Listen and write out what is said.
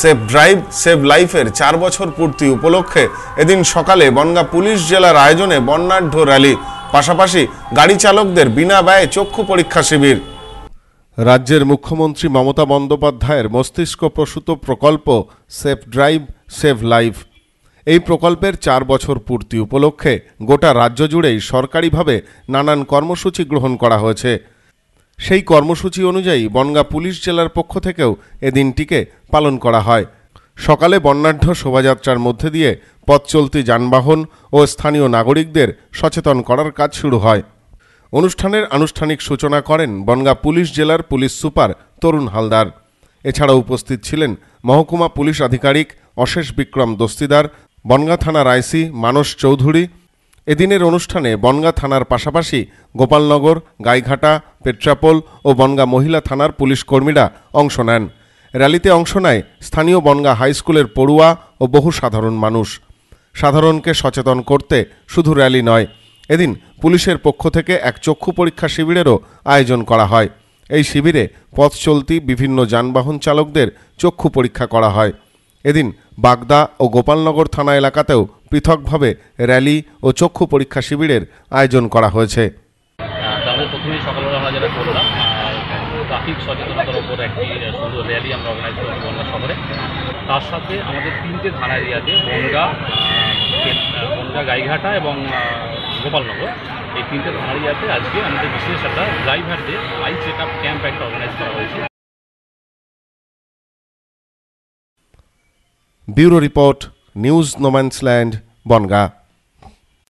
save drive save লাইফের চার বছর পূর্তি উপলক্ষে এদিন সকালে বনগা পুলিশ জেলার আয়োজনে বন্যাঢ্য র্যালি পাশাপাশি গাড়ি চালকদের বিনা ব্যয়ে চক্ষু পরীক্ষা শিবির রাজ্যের মুখ্যমন্ত্রী মমতা বন্দ্যোপাধ্যায়ের মস্তিষ্ক প্রসূত প্রকল্প সেফ ড্রাইভ সেভ লাইফ এই প্রকল্পের চার বছর পূর্তি উপলক্ষে গোটা রাজ্য জুড়েই সরকারিভাবে নানান কর্মসূচি গ্রহণ করা হয়েছে সেই কর্মসূচি অনুযায়ী বনগা পুলিশ জেলার পক্ষ থেকেও এদিনটিকে পালন করা হয় সকালে বর্ণাঢ্য শোভাযাত্রার মধ্যে দিয়ে পথ চলতি যানবাহন ও স্থানীয় নাগরিকদের সচেতন করার কাজ শুরু হয় অনুষ্ঠানের আনুষ্ঠানিক সূচনা করেন বনগা পুলিশ জেলার পুলিশ সুপার তরুণ হালদার এছাড়া উপস্থিত ছিলেন মহকুমা পুলিশ আধিকারিক অশেষ বিক্রম দস্তিদার বনগা থানার আইসি মানস চৌধুরী এদিনের অনুষ্ঠানে বনগা থানার পাশাপাশি গোপালনগর গাইঘাটা পেট্রাপোল ও বনগা মহিলা থানার পুলিশ কর্মীরা অংশ নেন র্যালিতে অংশ নেয় স্থানীয় বনগা হাইস্কুলের পড়ুয়া ও বহু সাধারণ মানুষ সাধারণকে সচেতন করতে শুধু র্যালি নয় এদিন পুলিশের পক্ষ থেকে এক চক্ষু পরীক্ষা শিবিরেরও আয়োজন করা হয় এই শিবিরে পথ চলতি বিভিন্ন যানবাহন চালকদের চক্ষু পরীক্ষা করা হয় এদিন বাগদা ও গোপালনগর থানা এলাকাতেও পৃথকভাবে র্যালি ও চক্ষু পরীক্ষা শিবিরের আয়োজন করা হয়েছে ট্রাফিক সচেতনতার ওপর একটি সুন্দর র্যালি আমরা অর্গানাইজ করেছি বনগা শহরে তার সাথে আমাদের তিনটে থানা এরিয়াতে বনগা বনগা গাইঘাটা এবং গোপালনগর এই তিনটে থানা এরিয়াতে আজকে আমাদের বিশেষ একটা ড্রাইভারদের আই চেক আপ ক্যাম্প একটা অর্গানাইজ করা হয়েছে bureau report news no man's land Bongaon